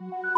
Thank you.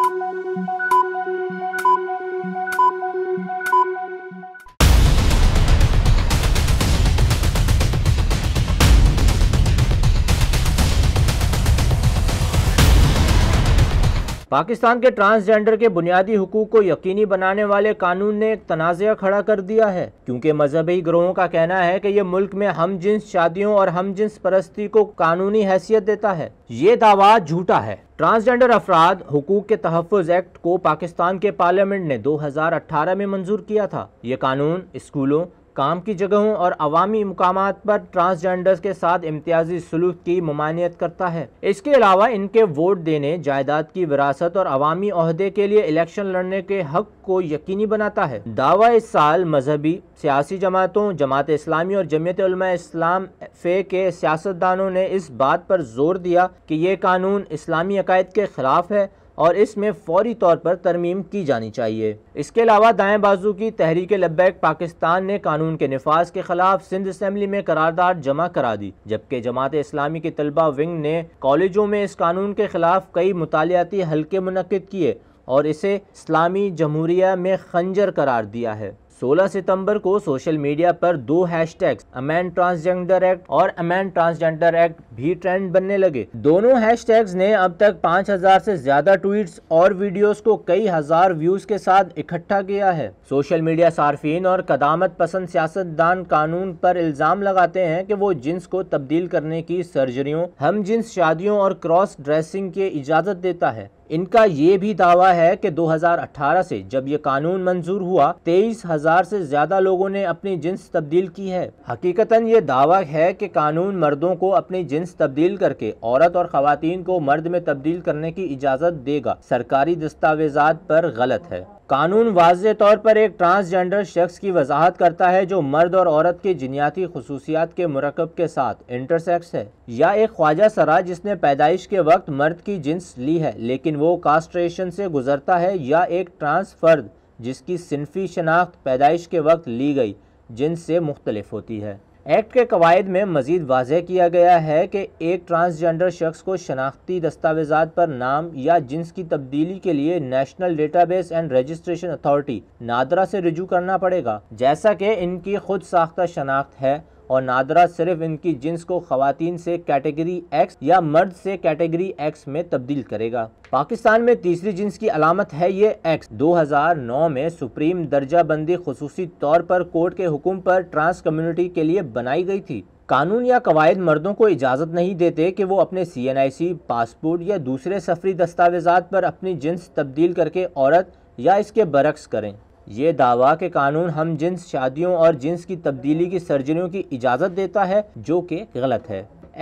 Pakistan के transgender के बुनियादी हकूक को यकीनी बनाने वाले कानून ने एक तनाज़ खड़ा कर दिया है क्योंकि मजहबी ग्रोहों का कहना है कि ये मुल्क में हम जिन्स शादियों और हम जिन्स परस्ती को कानूनी हैसियत देता है ये दावा झूठा है ट्रांसजेंडर अफराद हकूक के तहफ़ एक्ट को पाकिस्तान के पार्लियामेंट ने 2018 में मंजूर किया था ये कानून स्कूलों काम की जगहों और अवामी मुकाम पर ट्रांसजेंडर के साथ इम्तियाजी सलूक की ममानियत करता है इसके अलावा इनके वोट देने जायदाद की विरासत और अवामी अहदे के लिए इलेक्शन लड़ने के हक को यकीनी बनाता है दावा इस साल मजहबी सियासी जमातों जमात इस्लामी और जमयत इस्लाम फे के सियासतदानों ने इस बात पर जोर दिया कि ये कानून इस्लामी अकायद के खिलाफ है और इसमें फौरी तौर पर तरमीम की जानी चाहिए इसके अलावा दाएं बाजू की तहरीक लब्बैक पाकिस्तान ने कानून के नफाज के खिलाफ सिंध असम्बली में करारदाद जमा करा दी जबकि जमात इस्लामी के तलबा विंग ने कॉलेजों में इस कानून के खिलाफ कई मुतालियाती हल्के मुनद किए और इसे इस्लामी जमहूरिया में खंजर करार दिया है 16 सितंबर को सोशल मीडिया पर दो हैशटैग्स अमैन ट्रांसजेंडर एक्ट और अमैन ट्रांसजेंडर एक्ट भी ट्रेंड बनने लगे दोनों हैशटैग्स ने अब तक 5000 से ज्यादा ट्वीट्स और वीडियोस को कई हजार व्यूज के साथ इकट्ठा किया है सोशल मीडिया सार्फिन और कदामत पसंद सियासतदान कानून पर इल्जाम लगाते हैं कि वो जिन्स को तब्दील करने की सर्जरियों हम जिन्स शादियों और क्रॉस ड्रेसिंग की इजाज़त देता है इनका ये भी दावा है कि 2018 से जब ये कानून मंजूर हुआ तेईस हजार से ज्यादा लोगों ने अपनी जिन्स तब्दील की है हकीकता ये दावा है कि कानून मर्दों को अपनी जिन्स तब्दील करके औरत और खातन को मर्द में तब्दील करने की इजाज़त देगा सरकारी दस्तावेजात पर गलत है कानून वाज तौर पर एक ट्रांसजेंडर शख्स की वजाहत करता है जो मर्द और औरत की जिनियाती खसूसियात के मरकब के साथ इंटरसेक्स है या एक ख्वाजा सरा जिसने पैदाइश के वक्त मर्द की जिन्स ली है लेकिन वो कास्ट्रेशन से गुजरता है या एक ट्रांस फर्द जिसकी सिनफी शनाख्त पैदाइश के वक्त ली गई जिन्स से मुख्तलफ होती है एक्ट के कवायद में मजीद वाज किया गया है कि एक ट्रांसजेंडर शख्स को शनाख्ती दस्तावेजा पर नाम या जिन्स की तब्दीली के लिए national database and registration authority NADRA से रजू करना पड़ेगा जैसा कि इनकी खुद साख्ता शनाख्त है और नादरा सिर्फ इनकी जिन्स को खातन से कैटेगरी एक्स या मर्द से कैटेगरी एक्स में तब्दील करेगा पाकिस्तान में तीसरी जिन्स की अलामत है ये एक्स 2009 में सुप्रीम दर्जा बंदी खसूसी तौर पर कोर्ट के हुक्म पर ट्रांस कम्युनिटी के लिए बनाई गई थी कानून या कवायद मर्दों को इजाज़त नहीं देते कि वो अपने सी एन आई सी पासपोर्ट या दूसरे सफरी दस्तावेजात पर अपनी जिन्स तब्दील करके औरत या इसके बरक्स करें ये दावा के कानून हम जिन्स शादियों और जिन्स की तब्दीली की सर्जरियों की इजाज़त देता है जो कि गलत है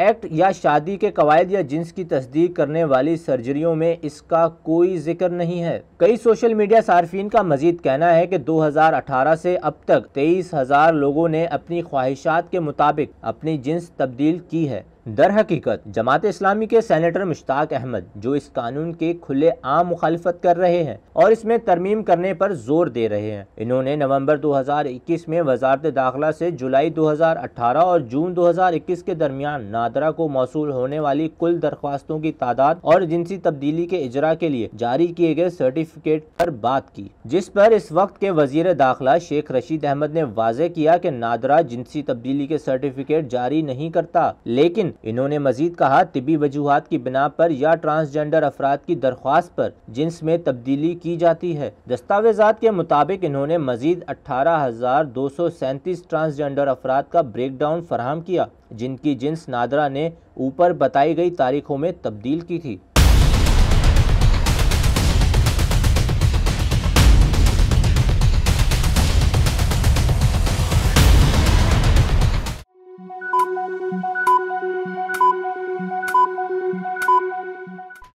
एक्ट या शादी के कवायद या जिन्स की तस्दीक करने वाली सर्जरियों में इसका कोई जिक्र नहीं है कई सोशल मीडिया सार्फिन का मजीद कहना है कि 2018 से अब तक तेईस हजार लोगों ने अपनी ख्वाहिशात के मुताबिक अपनी जिन्स तब्दील की है दर हकीकत जमात इस्लामी के सेनेटर मुश्ताक अहमद जो इस कानून के खुले आम मुखालफत कर रहे हैं और इसमें तरमीम करने पर जोर दे रहे हैं इन्होंने नवंबर 2021 में वजारत दाखिला से जुलाई 2018 और जून 2021 के दरमियान नादरा को मौसू होने वाली कुल दरख्वास्तों की तादाद और जिनसी तब्दीली के इजरा के लिए जारी किए गए सर्टिफिकेट पर बात की जिस पर इस वक्त के वजीर दाखिला शेख रशीद अहमद ने वाजे किया कि नादरा जिनसी तब्दीली के सर्टिफिकेट जारी नहीं करता लेकिन इन्होंने मजीद कहा तिबी वजूहत की बिना पर या ट्रांसजेंडर अफराद की दरख्वास्त पर जिन्स में तब्दीली की जाती है दस्तावेजा के मुताबिक इन्होंने मजीद अठारह हजार दो सौ सैंतीस ट्रांसजेंडर अफराद का ब्रेक डाउन फराहम किया जिनकी जिन्स नादरा ने ऊपर बताई गई तारीखों में तब्दील की थी